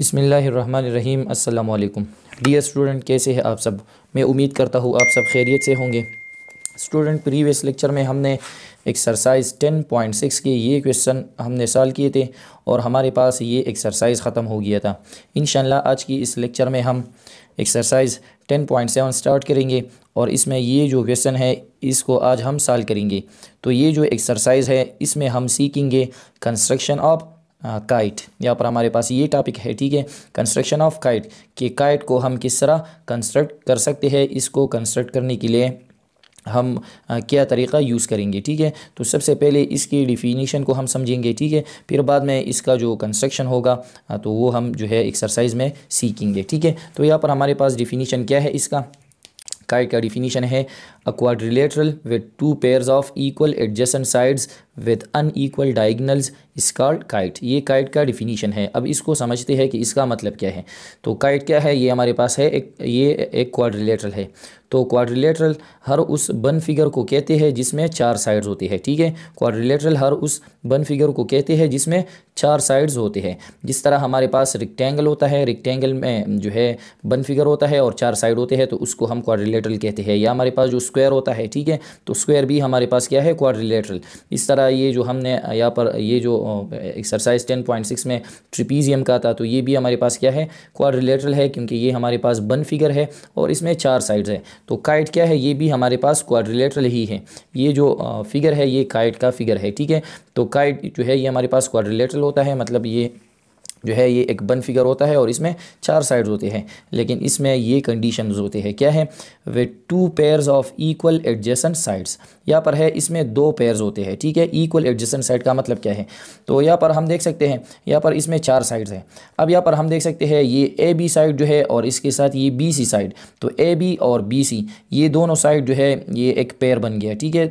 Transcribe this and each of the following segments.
बसमीम् अल्लाम dear student कैसे हैं आप सब मैं उम्मीद करता हूँ आप सब खैरियत से होंगे स्टूडेंट प्रीवियस लेक्चर में हमने एक्सरसाइज 10.6 के ये क्वेश्चन हमने सॉल्व किए थे और हमारे पास ये एक्सरसाइज ख़त्म हो गया था इन आज की इस लेक्चर में हम एक्सरसाइज 10.7 स्टार्ट करेंगे और इसमें ये जो क्वेश्चन है इसको आज हम सॉल्व करेंगे तो ये जो एक्सरसाइज है इसमें हम सीखेंगे कंस्ट्रक्शन ऑफ काइट यहाँ पर हमारे पास ये टॉपिक है ठीक है कंस्ट्रक्शन ऑफ काइट कि काइट को हम किस तरह कंस्ट्रक्ट कर सकते हैं इसको कंस्ट्रक्ट करने के लिए हम आ, क्या तरीका यूज़ करेंगे ठीक है तो सबसे पहले इसकी डिफिनीशन को हम समझेंगे ठीक है फिर बाद में इसका जो कंस्ट्रक्शन होगा आ, तो वो हम जो है एक्सरसाइज में सीखेंगे ठीक है तो यहाँ पर हमारे पास डिफिनीशन क्या है इसका इसका क्या डिफिनीशन है a quadrilateral with two pairs of equal adjacent sides with unequal diagonals इसका काइट ये काइट का डिफिनीशन है अब इसको समझते हैं कि इसका मतलब क्या है तो काइट क्या है ये हमारे पास है एक ये एक क्वाड्रिलेटरल है तो क्वाड्रिलेटरल हर उस बन फिगर को कहते हैं जिसमें चार साइड्स होती है ठीक है क्वाड्रिलेटरल हर उस बन फिगर को कहते हैं जिसमें चार साइड्स होते हैं जिस तरह हमारे पास रिक्टेंगल होता है रिक्टेंगल में जो है बन फिगर होता है और चार साइड होते हैं तो उसको हम क्वाड्रिलेटरल कहते हैं या हमारे पास जो स्क्वायर होता है ठीक है तो स्क्वायर भी हमारे पास क्या है क्वाड्रिलेटरल इस तरह ये जो हमने यहाँ पर ये जो एक्सरसाइज टेन पॉइंट सिक्स में ट्रिपीजियम का था तो ये भी हमारे पास क्या है क्वाड्रिलेटरल है क्योंकि ये हमारे पास बन फिगर है और इसमें चार साइड्स है तो काइट क्या है ये भी हमारे पास क्वाड्रिलेटरल ही है ये जो फिगर है ये काइट का फिगर है ठीक है तो काइट जो है ये हमारे पास क्वाड्रिलेटरल होता है मतलब ये जो है ये एक बन फिगर होता है और इसमें चार साइड्स होते हैं लेकिन इसमें ये कंडीशंस होते हैं क्या है वे two pairs of equal adjacent sides यहाँ पर है इसमें दो पेयर्स होते हैं ठीक है इक्वल एडजेसेंट साइड का मतलब क्या है तो यहाँ पर हम देख सकते हैं यहाँ पर इसमें चार साइड्स हैं अब यहाँ पर हम देख सकते हैं ये ए बी साइड जो है और इसके साथ ये बी सी साइड तो ए बी और बी सी ये दोनों साइड जो है ये एक पेयर बन गया ठीक है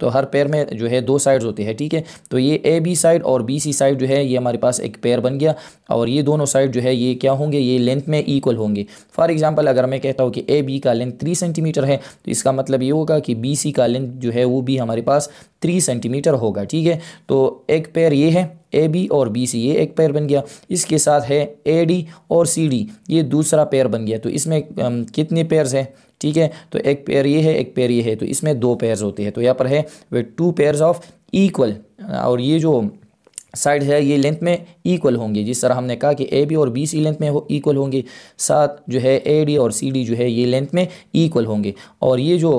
तो हर पेयर में जो है दो साइड्स होते हैं ठीक है तो ये ए बी साइड और बी सी साइड जो है ये हमारे पास एक पेयर बन गया और ये दोनों साइड जो है ये क्या होंगे ये लेंथ में इक्वल होंगे फॉर एग्ज़ाम्पल अगर मैं कहता हूँ कि ए बी का लेंथ थ्री सेंटीमीटर है तो इसका मतलब ये होगा कि बी सी का लेंथ जो है वो भी हमारे पास थ्री सेंटीमीटर होगा ठीक है तो एक पैर ये है ए बी और बी सी ये एक पैर बन गया इसके साथ है ए डी और सी डी ये दूसरा पैर बन गया तो इसमें कितने पेयर्स हैं ठीक है तो एक पेयर ये है एक पेयर ये है तो इसमें दो पेयर्स होते हैं तो यहाँ पर है वे टू पेयर्स ऑफ इक्वल और ये जो साइड है ये लेंथ में इक्वल होंगे जिस तरह हमने कहा कि ए बी और बी सी लेंथ में इक्वल होंगे साथ जो है ए डी और सी डी जो है ये लेंथ में इक्वल होंगे और ये जो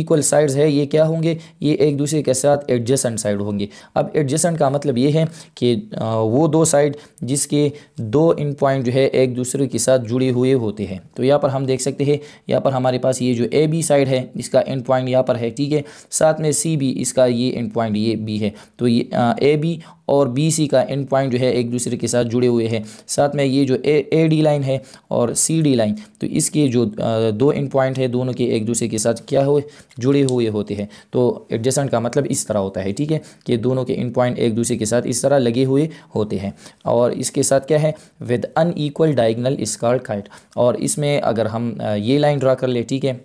इक्वल साइड्स है ये क्या होंगे ये एक दूसरे के साथ एडजेसेंट साइड होंगे अब एडजेसेंट का मतलब ये है कि आ, वो दो साइड जिसके दो इन पॉइंट जो है एक दूसरे के साथ जुड़े हुए होते हैं तो यहाँ पर हम देख सकते हैं यहाँ पर हमारे पास ये जो ए बी साइड है इसका एंड पॉइंट यहाँ पर है ठीक है साथ में सी बी इसका ये एंड पॉइंट ये बी है तो ये ए बी और बी सी का एंड पॉइंट जो है एक दूसरे के साथ जुड़े हुए हैं साथ में ये जो ए डी लाइन है और सी डी लाइन तो इसके जो दो एंड पॉइंट है दोनों के एक दूसरे के साथ क्या हुए जुड़े हुए होते हैं तो एडजेसेंट का मतलब इस तरह होता है ठीक है कि दोनों के एंड पॉइंट एक दूसरे के साथ इस तरह लगे हुए होते हैं और इसके साथ क्या है विद अन डाइगनल स्कार काइट और इसमें अगर हम ये लाइन ड्रा कर ले ठीक है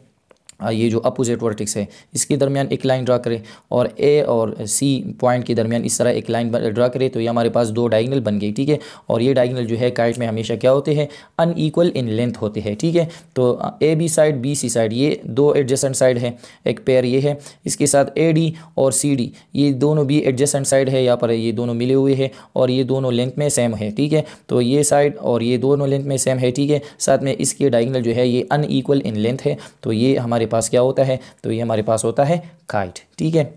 ये जो अपोजिट वर्टिक्स है इसके दरमियान एक लाइन ड्रा करें और ए और सी पॉइंट के दरमियान इस तरह एक लाइन ड्रा करें तो ये हमारे पास दो डायगनल बन गई ठीक है और ये डायगनल जो है काइट में हमेशा क्या होते हैं अनईक्वल इन लेंथ होते हैं ठीक है तो A B side B C side ये दो एडजेसेंट साइड है एक पेयर ये है इसके साथ ए डी और सी डी ये दोनों भी एडजेसेंट साइड है यहाँ पर ये दोनों मिले हुए हैं और ये दोनों लेंथ में सेम है ठीक है तो ये साइड और ये दोनों लेंथ में सेम है ठीक है साथ में इसके डायगनल जो है ये अनईक्वल इन लेंथ है तो ये हमारे पास क्या होता है तो ये हमारे पास होता है काइट ठीक है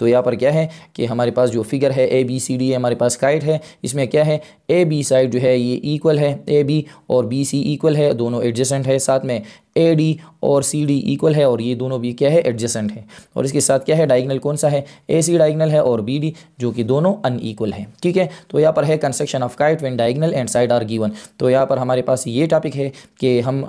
तो यहाँ पर क्या है कि हमारे पास जो फिगर है ए बी सी डी हमारे पास काइट है इसमें क्या है ए बी साइड जो है ये इक्वल है ए बी और बी सी इक्वल है दोनों एडजस्टेंट है साथ में ए डी और सी डी इक्वल है और ये दोनों भी क्या है एडजेसेंट है और इसके साथ क्या है डाइगनल कौन सा है ए सी डाइगनल है और बी डी जो कि दोनों अनईक्वल है ठीक है तो यहाँ पर है construction of kite when diagonal and side are given तो यहाँ पर हमारे पास ये टॉपिक है कि हम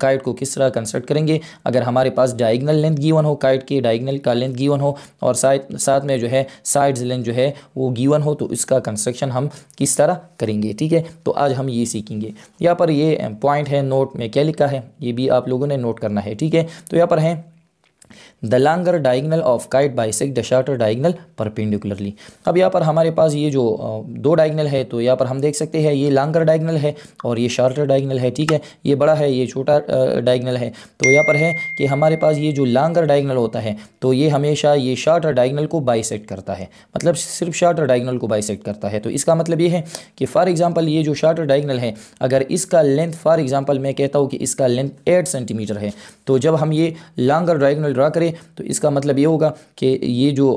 काइट को किस तरह कंस्ट्रक्ट करेंगे अगर हमारे पास डाइगनल लेंथ गिवन हो काइट के डाइगनल का लेंथ गिवन हो और साथ साथ में जो है साइड्स लेंथ जो है वो गिवन हो तो इसका कंस्ट्रक्शन हम किस तरह करेंगे ठीक है तो आज हम ये सीखेंगे यहाँ पर ये पॉइंट है नोट में क्या लिखा है ये भी आप लोगों ने नोट करना है ठीक है तो यहाँ पर है the longer diagonal of kite bisect the shorter diagonal perpendicularly अब यहाँ पर हमारे पास ये जो दो डाइगनल है तो यहाँ पर हम देख सकते हैं ये लॉन्गर डाइगनल है और ये शॉर्टर डाइगनल है ठीक है ये बड़ा है ये छोटा डाइगनल है तो यहाँ पर है कि हमारे पास ये जो लॉन्गर डाइगनल होता है तो ये हमेशा ये शॉर्टर डाइगनल को बाइसेक्ट करता है मतलब सिर्फ शॉर्टर डाइगनल को बाइसेक्ट करता है तो इसका मतलब ये है कि फॉर एग्जाम्पल ये जो शॉर्टर डाइगनल है अगर इसका लेंथ फॉर एग्जाम्पल मैं कहता हूँ कि इसका लेंथ एट सेंटीमीटर है तो जब हम ये लॉन्गर डाइगनल ड्रा करें करें तो इसका मतलब ये होगा कि ये जो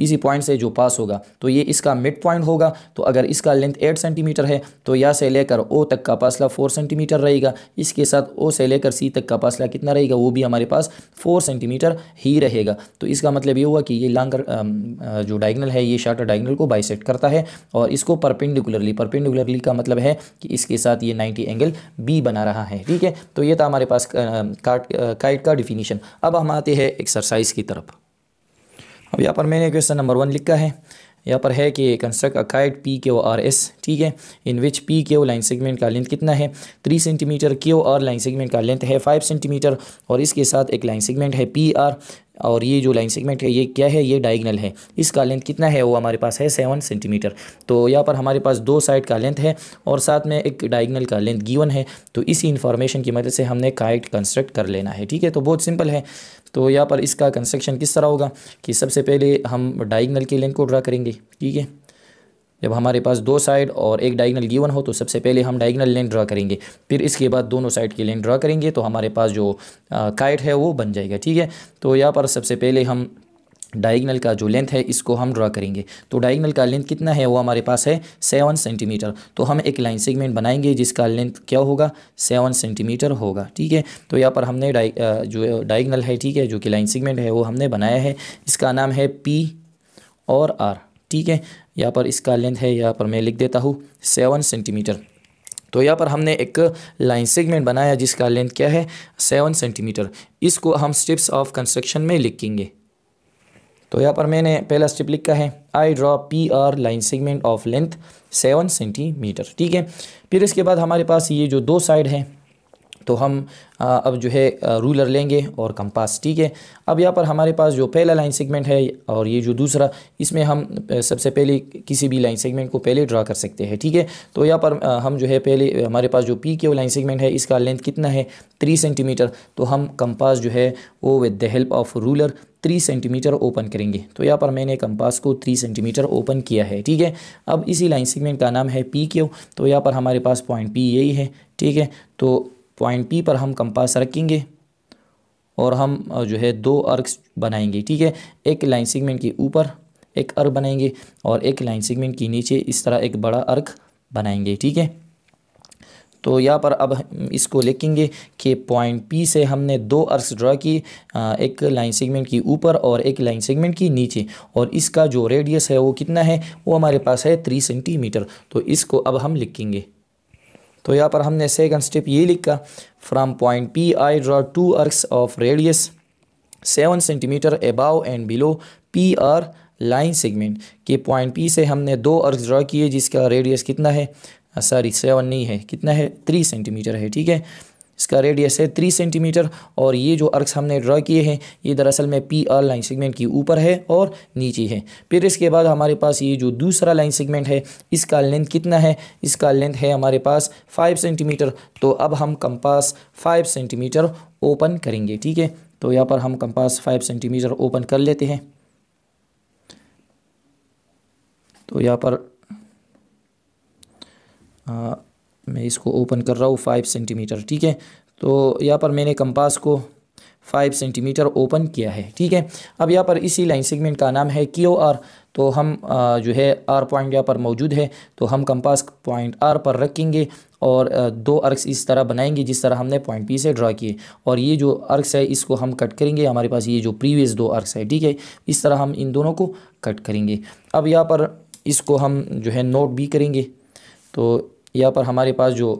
इसी पॉइंट से जो पास होगा तो ये इसका मिड पॉइंट होगा तो अगर इसका लेंथ एट सेंटीमीटर है तो या से लेकर ओ तक का फासला फोर सेंटीमीटर रहेगा इसके साथ ओ से लेकर सी तक का फासला कितना रहेगा वो भी हमारे पास फोर सेंटीमीटर ही रहेगा तो इसका मतलब ये हुआ कि ये लॉन्गर जो डायगनल है ये शार्टर डायगनल को बाइसेट करता है और इसको परपेंडिकुलरली परपेंडिकुलरली का मतलब है कि इसके साथ ये नाइन्टी एंगल बी बना रहा है ठीक है तो ये था हमारे पास काट काइट का डिफिनीशन अब हम आते हैं एक्सरसाइज की तरफ अब यहाँ पर मैंने क्वेश्चन नंबर वन लिखा है यहाँ पर है कि construct अकाइड P K O R S ठीक है इन which P K O line segment का लेंथ कितना है three centimetre K O R line segment का लेंथ है फाइव सेंटीमीटर और इसके साथ एक लाइन सेगमेंट है पी आर और ये जो लाइन सेगमेंट है ये क्या है ये डायगनल है इसका लेंथ कितना है वो हमारे पास है सेवन सेंटीमीटर तो यहाँ पर हमारे पास दो साइड का लेंथ है और साथ में एक डायगनल का लेंथ गिवन है तो इसी इन्फॉर्मेशन की मदद से हमने काइट कंस्ट्रक्ट कर लेना है ठीक है तो बहुत सिंपल है तो यहाँ पर इसका कंस्ट्रक्शन किस तरह होगा कि सबसे पहले हम डाइगनल की लेंथ को ड्रा करेंगे ठीक है जब हमारे पास दो साइड और एक डाइगनल गिवन हो तो सबसे पहले हम डाइगनल लेंथ ड्रा करेंगे फिर इसके बाद दोनों साइड की लेंथ ड्रा करेंगे तो हमारे पास जो काइट है वो बन जाएगा ठीक है तो यहाँ पर सबसे पहले हम डायगनल का जो लेंथ है इसको हम ड्रा करेंगे तो डायगनल का लेंथ कितना है वो हमारे पास है सेवन सेंटीमीटर तो हम एक लाइन सेगमेंट बनाएंगे जिसका लेंथ क्या होगा सेवन सेंटीमीटर होगा ठीक है तो यहाँ पर हमने डाइ जो डायगनल है ठीक है जो कि लाइन सेगमेंट है वो हमने बनाया है इसका नाम है पी और आर ठीक है यहाँ पर इसका लेंथ है यहाँ पर मैं लिख देता हूँ सेवन सेंटीमीटर तो यहाँ पर हमने एक लाइन सेगमेंट बनाया जिसका लेंथ क्या है सेवन सेंटीमीटर इसको हम स्टेप्स ऑफ कंस्ट्रक्शन में लिखेंगे तो यहाँ पर मैंने पहला स्टेप लिखा है I draw P R line segment of length seven centimetre ठीक है फिर इसके बाद हमारे पास ये जो दो साइड है तो हम अब जो है रूलर लेंगे और कंपास ठीक है अब यहाँ पर हमारे पास जो पहला लाइन सेगमेंट है और ये जो दूसरा इसमें हम सबसे पहले किसी भी लाइन सेगमेंट को पहले ड्रा कर सकते हैं ठीक है थीके? तो यहाँ पर हम जो है पहले हमारे पास जो पी के लाइन सेगमेंट है इसका लेंथ कितना है थ्री सेंटीमीटर तो हम कंपास जो है वो with the help of ruler three centimetre open करेंगे तो यहाँ पर मैंने कंपास को थ्री सेंटीमीटर ओपन किया है ठीक है अब इसी लाइन सेगमेंट का नाम है पी क्यू तो यहाँ पर हमारे पास पॉइंट पी यही है ठीक है तो पॉइंट पी पर हम कंपास रखेंगे और हम जो है दो अर्क्स बनाएंगे ठीक है एक लाइन सेगमेंट के ऊपर एक अर्क बनाएंगे और एक लाइन सेगमेंट के नीचे इस तरह एक बड़ा अर्क बनाएंगे ठीक है तो यहाँ पर अब इसको लिखेंगे कि पॉइंट पी से हमने दो अर्स ड्रा की एक लाइन सेगमेंट की ऊपर और एक लाइन सेगमेंट की नीचे और इसका जो रेडियस है वो कितना है वो हमारे पास है थ्री सेंटीमीटर तो इसको अब हम लिखेंगे तो यहाँ पर हमने सेकंड स्टेप ये लिखा from point P I draw two arcs of radius seven centimetre above and below P R line segment के पॉइंट पी से हमने दो अर्स ड्रा किए जिसका रेडियस कितना है सॉरी सेवन नहीं है कितना है थ्री सेंटीमीटर है ठीक है इसका रेडियस है थ्री सेंटीमीटर और ये जो अर्क्स हमने ड्रा किए हैं ये दरअसल में पी आर लाइन सेगमेंट के ऊपर है और नीचे है फिर इसके बाद हमारे पास ये जो दूसरा लाइन सेगमेंट है इसका लेंथ कितना है इसका लेंथ है हमारे पास फाइव सेंटीमीटर तो अब हम कंपास फाइव सेंटीमीटर ओपन करेंगे ठीक है तो यहाँ पर हम कंपास फाइव सेंटीमीटर ओपन कर लेते हैं तो यहाँ पर आ, हाँ, मैं इसको ओपन कर रहा हूँ फाइव सेंटीमीटर ठीक है तो यहाँ पर मैंने कंपास को फाइव सेंटीमीटर ओपन किया है ठीक है अब यहाँ पर इसी लाइन सेगमेंट का नाम है क्यू आर तो हम आ, जो है आर पॉइंट यहाँ पर मौजूद है तो हम कंपास पॉइंट आर पर रखेंगे और आ, दो अर्क्स इस तरह बनाएंगे जिस तरह हमने पॉइंट पी से ड्रा किए और ये जो अर्क्स है इसको हम कट करेंगे हमारे पास ये जो प्रीवियस दो अर्क्स है ठीक है इस तरह हम इन दोनों को कट करेंगे अब यहाँ पर इसको हम जो है नोट भी करेंगे तो यहाँ पर हमारे पास जो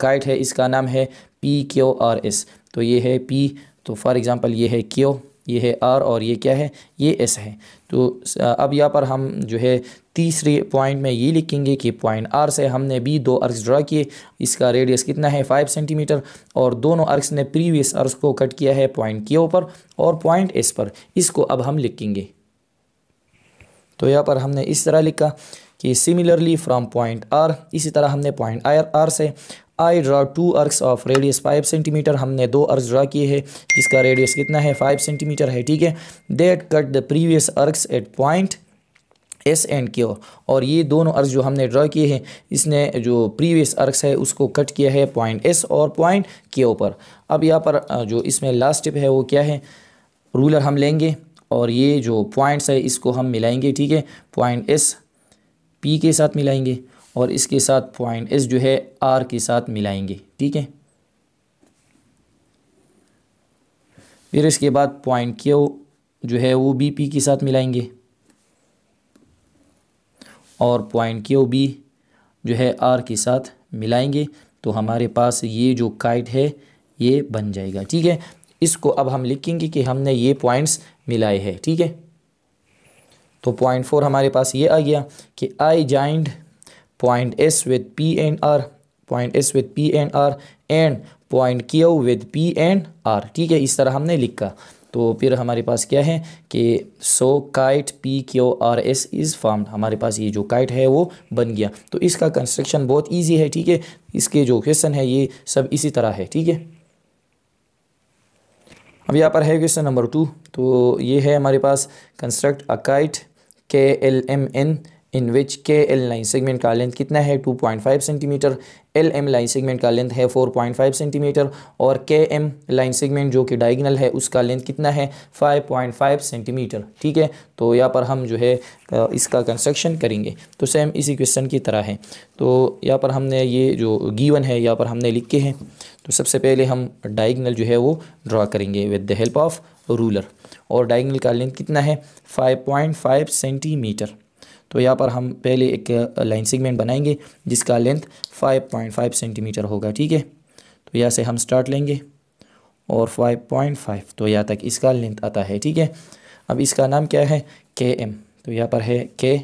काइट है इसका नाम है पी क्यू आर एस तो ये है पी तो फॉर एग्ज़ाम्पल ये है क्यो ये है आर और ये क्या है ये एस है तो uh, अब यहाँ पर हम जो है तीसरे पॉइंट में ये लिखेंगे कि पॉइंट आर से हमने भी दो अर्क ड्रा किए इसका रेडियस कितना है फाइव सेंटीमीटर और दोनों अर्क्स ने प्रीवियस अर्क को कट किया है पॉइंट के ऊपर और पॉइंट एस पर इसको अब हम लिखेंगे तो यहाँ पर हमने इस तरह लिखा कि सिमिलरली फ्रॉम पॉइंट आर इसी तरह हमने पॉइंट आर आर से I draw two arcs of radius five centimetre हमने दो अर्क ड्रा किए हैं जिसका रेडियस कितना है फाइव सेंटीमीटर है ठीक है that cut the previous arcs at point S and Q और ये दोनों अर्ज जो हमने ड्रा किए हैं इसने जो प्रीवियस अर्क्स है उसको कट किया है पॉइंट एस और पॉइंट के ऊपर अब यहाँ पर जो इसमें लास्ट स्टेप है वो क्या है रूलर हम लेंगे और ये जो पॉइंट्स है इसको हम मिलाएंगे ठीक है पॉइंट एस पी के साथ मिलाएंगे और इसके साथ पॉइंट एस जो है आर के साथ मिलाएंगे ठीक है फिर इसके बाद पॉइंट क्यू जो है वो बी पी के साथ मिलाएंगे और पॉइंट क्यू बी जो है आर के साथ मिलाएंगे तो हमारे पास ये जो काइट है ये बन जाएगा ठीक है इसको अब हम लिखेंगे कि हमने ये पॉइंट्स मिलाए हैं ठीक है तो पॉइंट फोर हमारे पास ये आ गया कि I joined point S with P and R point S with P and R and point Q with P and R ठीक है इस तरह हमने लिखा तो फिर हमारे पास क्या है कि so kite P Q R S is form हमारे पास ये जो काइट है वो बन गया तो इसका कंस्ट्रक्शन बहुत इजी है ठीक है इसके जो क्वेश्चन है ये सब इसी तरह है ठीक है अब यहाँ पर है क्वेश्चन नंबर टू तो ये है हमारे पास construct a kite K L M N in which K L line segment का लेंथ कितना है 2.5 centimetre L M line segment का लेंथ है 4.5 सेंटीमीटर और के एम लाइन सेगमेंट जो कि डायगनल है उसका लेंथ कितना है 5.5 सेंटीमीटर ठीक है तो यहाँ पर हम जो है इसका कंस्ट्रक्शन करेंगे तो सेम इसी क्वेश्चन की तरह है तो यहाँ पर हमने ये जो गीवन है यहाँ पर हमने लिखे हैं तो सबसे पहले हम डाइगनल जो है वो ड्रा करेंगे with the help of ruler और डाइंगल का लेंथ कितना है फाइव पॉइंट फाइव सेंटीमीटर तो यहाँ पर हम पहले एक लाइन सेगमेंट बनाएंगे जिसका length five point five centimetre होगा ठीक है तो यहाँ से हम स्टार्ट लेंगे और फाइव पॉइंट फाइव तो यहाँ तक इसका लेंथ आता है ठीक है अब इसका नाम क्या है के एम तो यहाँ पर है के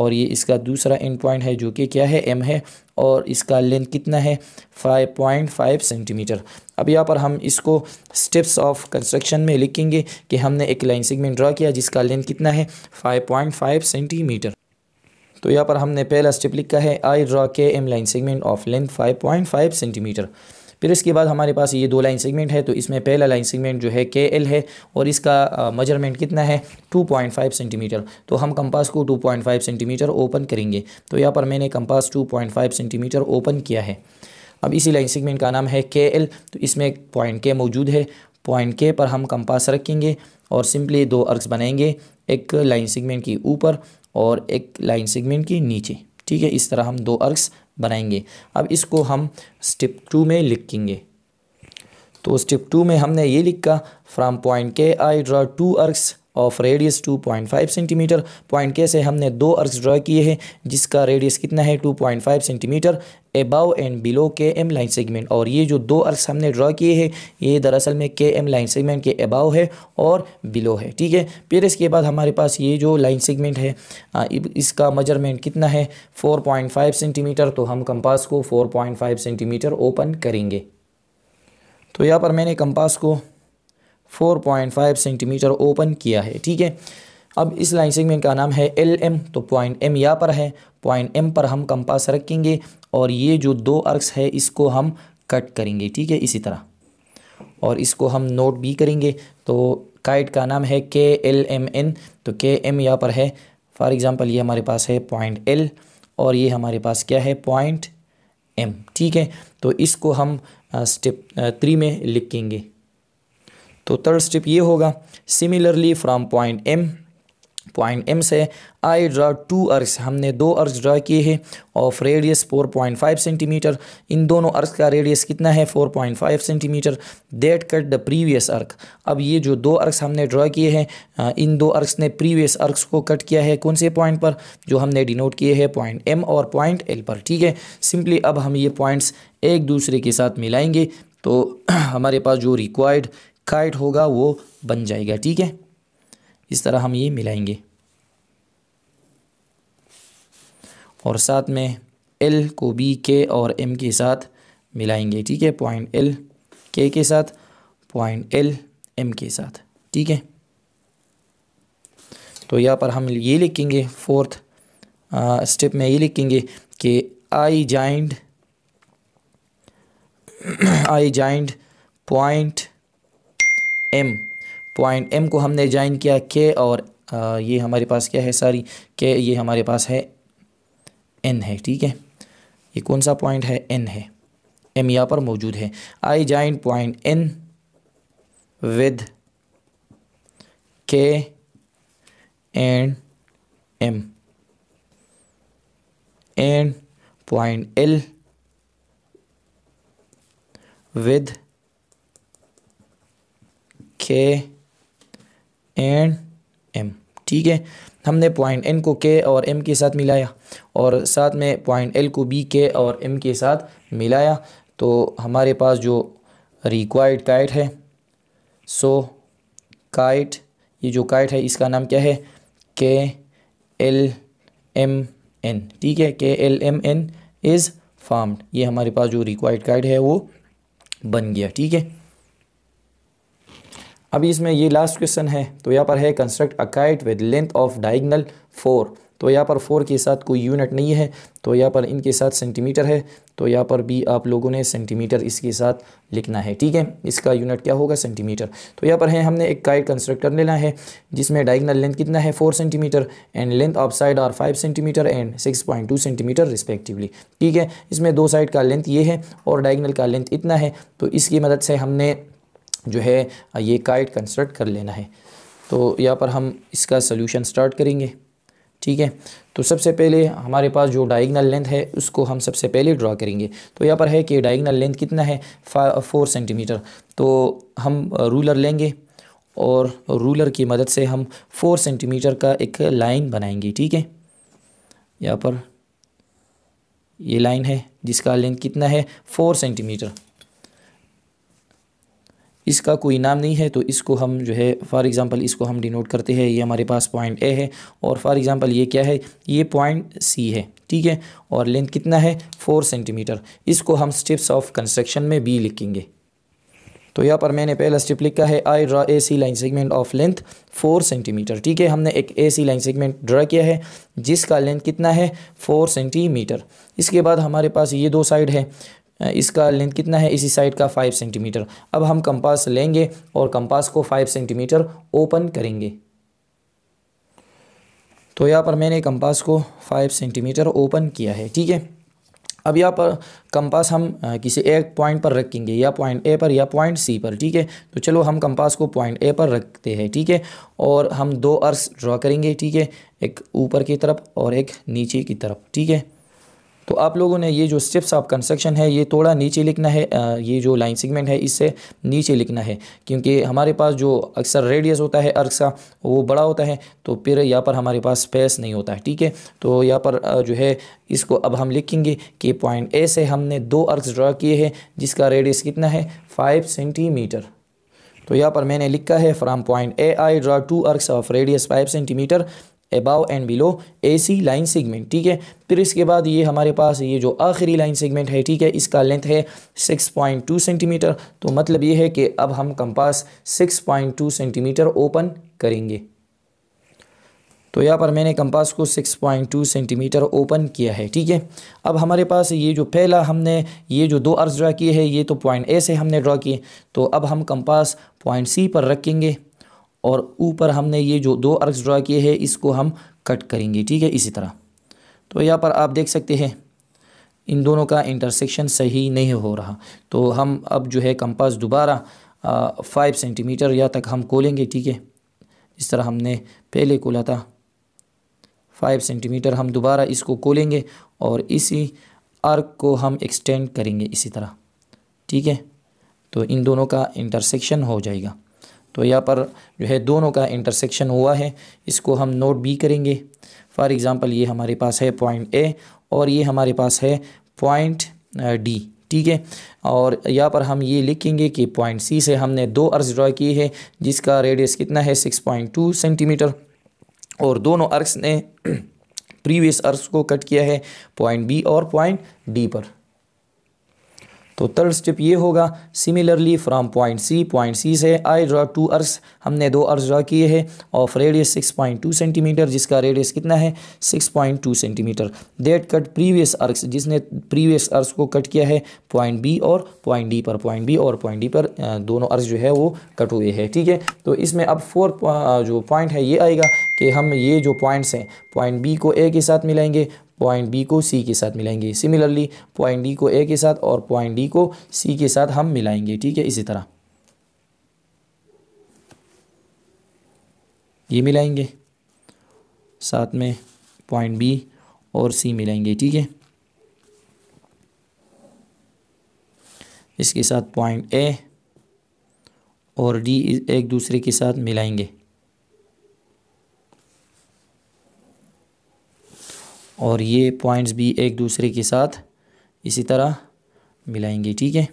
और ये इसका दूसरा एंड पॉइंट है जो कि क्या है एम है और इसका लेंथ कितना है फाइव पॉइंट फाइव सेंटीमीटर अब यहाँ पर हम इसको स्टेप्स ऑफ कंस्ट्रक्शन में लिखेंगे कि हमने एक लाइन सेगमेंट ड्रा किया जिसका लेंथ कितना है फाइव पॉइंट फाइव सेंटीमीटर तो यहाँ पर हमने पहला स्टेप लिखा है I draw K M line segment of length five point five centimetre फिर इसके बाद हमारे पास ये दो लाइन सेगमेंट है तो इसमें पहला लाइन सेगमेंट जो है के एल है और इसका मेजरमेंट कितना है टू पॉइंट फाइव सेंटीमीटर तो हम कंपास को two point five centimetre open करेंगे तो यहाँ पर मैंने compass two point five centimetre open किया है अब इसी लाइन सेगमेंट का नाम है के एल तो इसमें पॉइंट के मौजूद है पॉइंट के पर हम कंपास रखेंगे और सिंपली दो अर्क्स बनाएंगे एक लाइन सेगमेंट के ऊपर और एक लाइन सेगमेंट के नीचे ठीक है इस तरह हम दो अर्क्स बनाएंगे अब इसको हम स्टेप टू में लिखेंगे तो स्टेप टू में हमने ये लिखा from point K I draw two arcs of radius 2.5 centimetre point K से हमने दो अर्क ड्रा किए हैं जिसका रेडियस कितना है 2.5 centimetre above and below K M line segment और ये जो दो अर्क हमने ड्रा किए हैं ये दरअसल में के एम लाइन सेगमेंट के अबाव है और बिलो है ठीक है फिर इसके बाद हमारे पास ये जो लाइन सेगमेंट है इसका मजरमेंट कितना है 4.5 सेंटीमीटर तो हम कंपास को 4.5 सेंटीमीटर ओपन करेंगे तो यहाँ पर मैंने कंपास को 4.5 सेंटीमीटर ओपन किया है ठीक है अब इस लाइन सेगमेंट का नाम है एल एम तो पॉइंट एम यहाँ पर है पॉइंट एम पर हम कंपास रखेंगे और ये जो दो अर्क्स है इसको हम कट करेंगे ठीक है इसी तरह और इसको हम नोट भी करेंगे तो काइट का नाम है के एल एम एन तो के एम यहाँ पर है फॉर एग्ज़ाम्पल ये हमारे पास है पॉइंट एल और ये हमारे पास क्या है पॉइंट एम ठीक है तो इसको हम स्टेप थ्री में लिखेंगे तो थर्ड स्टेप ये होगा similarly from point M point M से आई ड्रा टू अर्स हमने दो अर्स ड्रा किए हैं ऑफ रेडियस 4.5 सेंटीमीटर इन दोनों अर्स का रेडियस कितना है 4.5 centimetre that cut the previous arc अब ये जो दो अर्स हमने ड्रा किए हैं इन दो अर्स ने प्रीवियस अर्क्स को कट किया है कौन से पॉइंट पर जो हमने डिनोट किए हैं पॉइंट एम और पॉइंट एल पर ठीक है सिंपली अब हम ये पॉइंट्स एक दूसरे के साथ मिलाएंगे तो हमारे पास जो रिक्वायर्ड काइट होगा वो बन जाएगा ठीक है इस तरह हम ये मिलाएंगे और साथ में एल को बी के और एम के साथ मिलाएंगे ठीक है पॉइंट एल के के साथ पॉइंट एल एम के साथ ठीक है तो यहाँ पर हम ये लिखेंगे फोर्थ स्टेप में ये लिखेंगे कि I joint I joint point M point M को हमने जॉइन किया के और ये हमारे पास क्या है सारी के ये हमारे पास है एन है ठीक है ये कौन सा पॉइंट है एन है एम यहाँ पर मौजूद है I join point N with K and M and point L with K and M ठीक है हमने पॉइंट एन को के और एम के साथ मिलाया और साथ में पॉइंट एल को बी के और एम के साथ मिलाया तो हमारे पास जो रिक्वायर्ड काइट है सो काइट ये जो काइट है इसका नाम क्या है के एल एम एन ठीक है K L M N is formed ये हमारे पास जो रिक्वायर्ड काइट है वो बन गया ठीक है अभी इसमें ये लास्ट क्वेश्चन है तो यहाँ पर है construct a kite with length of diagonal four तो यहाँ पर फोर के साथ कोई यूनिट नहीं है तो यहाँ पर इनके साथ सेंटीमीटर है तो यहाँ पर भी आप लोगों ने सेंटीमीटर इसके साथ लिखना है ठीक है इसका यूनिट क्या होगा सेंटीमीटर तो यहाँ पर है हमने एक काइट कंस्ट्रक्टर लेना है जिसमें डाइगनल लेंथ कितना है four centimetre and length of side are five centimetre and six point two centimetre respectively ठीक है इसमें दो साइड का लेंथ ये है और डाइगनल का लेंथ इतना है तो इसकी मदद से हमने जो है ये काइट कंस्ट्रक्ट कर लेना है तो यहाँ पर हम इसका सोल्यूशन स्टार्ट करेंगे ठीक है तो सबसे पहले हमारे पास जो डाइगनल लेंथ है उसको हम सबसे पहले ड्रा करेंगे तो यहाँ पर है कि डाइगनल लेंथ कितना है फोर सेंटीमीटर तो हम रूलर लेंगे और रूलर की मदद से हम फोर सेंटीमीटर का एक लाइन बनाएंगे ठीक है यहाँ पर ये लाइन है जिसका लेंथ कितना है फोर सेंटीमीटर इसका कोई नाम नहीं है तो इसको हम जो है फॉर एग्ज़ाम्पल इसको हम डिनोट करते हैं ये हमारे पास पॉइंट ए है और फॉर एग्ज़ाम्पल ये क्या है ये पॉइंट सी है ठीक है और लेंथ कितना है फोर सेंटीमीटर इसको हम स्टेप्स ऑफ कंस्ट्रक्शन में बी लिखेंगे तो यहाँ पर मैंने पहला स्टेप लिखा है I draw A C line segment of length four centimetre ठीक है हमने एक A C line segment draw किया है जिसका लेंथ कितना है फोर सेंटीमीटर इसके बाद हमारे पास ये दो साइड है इसका लेंथ कितना है इसी साइड का फाइव सेंटीमीटर अब हम कंपास लेंगे और कंपास को फाइव सेंटीमीटर ओपन करेंगे तो यहाँ पर मैंने कंपास को फाइव सेंटीमीटर ओपन किया है ठीक है अब यहाँ पर कंपास हम किसी एक पॉइंट पर रखेंगे या पॉइंट ए पर या पॉइंट सी पर ठीक है तो चलो हम कंपास को पॉइंट ए पर रखते हैं ठीक है और हम दो अर्स ड्रॉ करेंगे ठीक है एक ऊपर की तरफ और एक नीचे की तरफ ठीक है तो आप लोगों ने ये जो स्टेप्स ऑफ कंस्ट्रक्शन है ये थोड़ा नीचे लिखना है ये जो लाइन सेगमेंट है इससे नीचे लिखना है क्योंकि हमारे पास जो अक्सर रेडियस होता है अर्क का वो बड़ा होता है तो फिर यहाँ पर हमारे पास स्पेस नहीं होता है ठीक है तो यहाँ पर जो है इसको अब हम लिखेंगे कि पॉइंट ए से हमने दो अर्क्स ड्रा किए हैं जिसका रेडियस कितना है फाइव सेंटीमीटर तो यहाँ पर मैंने लिखा है from point A I draw two arcs of radius five centimetre above and below A C line segment ठीक है फिर इसके बाद ये हमारे पास ये जो आखिरी लाइन सेगमेंट है ठीक है इसका लेंथ है 6.2 सेंटीमीटर तो मतलब ये है कि अब हम कंपास 6.2 सेंटीमीटर ओपन करेंगे तो यहाँ पर मैंने कंपास को 6.2 सेंटीमीटर ओपन किया है ठीक है अब हमारे पास ये जो पहला हमने ये जो दो अर्ज ड्रा किए हैं ये तो पॉइंट ए से हमने ड्रा किए तो अब हम कंपास पॉइंट सी पर रखेंगे और ऊपर हमने ये जो दो अर्क्स ड्रा किए हैं इसको हम कट करेंगे ठीक है इसी तरह तो यहाँ पर आप देख सकते हैं इन दोनों का इंटरसेक्शन सही नहीं हो रहा तो हम अब जो है कंपास दोबारा फाइव सेंटीमीटर या तक हम खोलेंगे ठीक है इस तरह हमने पहले खोला था फाइव सेंटीमीटर हम दोबारा इसको खोलेंगे और इसी आर्क को हम एक्सटेंड करेंगे इसी तरह ठीक है तो इन दोनों का इंटरसेक्शन हो जाएगा तो यहाँ पर जो है दोनों का इंटरसेक्शन हुआ है इसको हम नोट भी करेंगे फॉर एग्ज़ाम्पल ये हमारे पास है पॉइंट ए और ये हमारे पास है पॉइंट डी ठीक है और यहाँ पर हम ये लिखेंगे कि पॉइंट सी से हमने दो अर्ज ड्रा किए हैं जिसका रेडियस कितना है सिक्स पॉइंट टू सेंटीमीटर और दोनों अर्ज ने प्रीवियस अर्ज को कट किया है पॉइंट बी और पॉइंट डी पर तो थर्ड स्टेप ये होगा similarly from point C point C से आई ड्रा टू अर्स हमने दो अर्स ड्रा किए हैं of radius six point two centimetre जिसका रेडियस कितना है six point two centimetre that cut previous arcs जिसने प्रीवियस अर्स को कट किया है पॉइंट बी और पॉइंट डी पर पॉइंट बी और पॉइंट डी पर दोनों अर्स जो है वो कट हुए हैं ठीक है तो इसमें अब फोर जो पॉइंट है ये आएगा कि हम ये जो पॉइंट्स हैं पॉइंट बी को ए के साथ मिलाएंगे पॉइंट बी को सी के साथ मिलाएंगे सिमिलरली पॉइंट डी को ए के साथ और पॉइंट डी को सी के साथ हम मिलाएंगे ठीक है इसी तरह ये मिलाएंगे साथ में पॉइंट बी और सी मिलाएंगे ठीक है इसके साथ पॉइंट ए और डी एक दूसरे के साथ मिलाएंगे और ये पॉइंट्स भी एक दूसरे के साथ इसी तरह मिलाएंगे ठीक है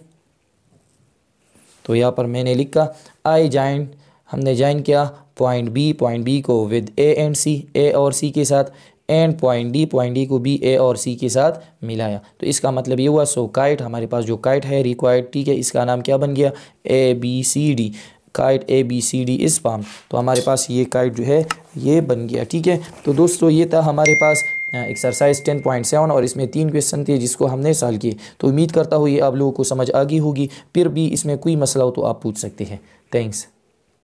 तो यहाँ पर मैंने लिखा आई जॉइन हमने जॉइन किया पॉइंट बी पॉइंट बी को with A and C A और सी के साथ and point D point D को बी ए और सी के साथ मिलाया तो इसका मतलब ये हुआ सो काइट हमारे पास जो काइट है रिक्वायर्ड ठीक है इसका नाम क्या बन गया A B C D kite A B C D इस फॉर्म तो हमारे पास ये काइट जो है ये बन गया ठीक है तो दोस्तों ये था हमारे पास एक्सरसाइज टेन पॉइंट सेवन और इसमें तीन क्वेश्चन थे जिसको हमने सॉल्व किए तो उम्मीद करता हूँ ये आप लोगों को समझ आ गई होगी फिर भी इसमें कोई मसला हो तो आप पूछ सकते हैं थैंक्स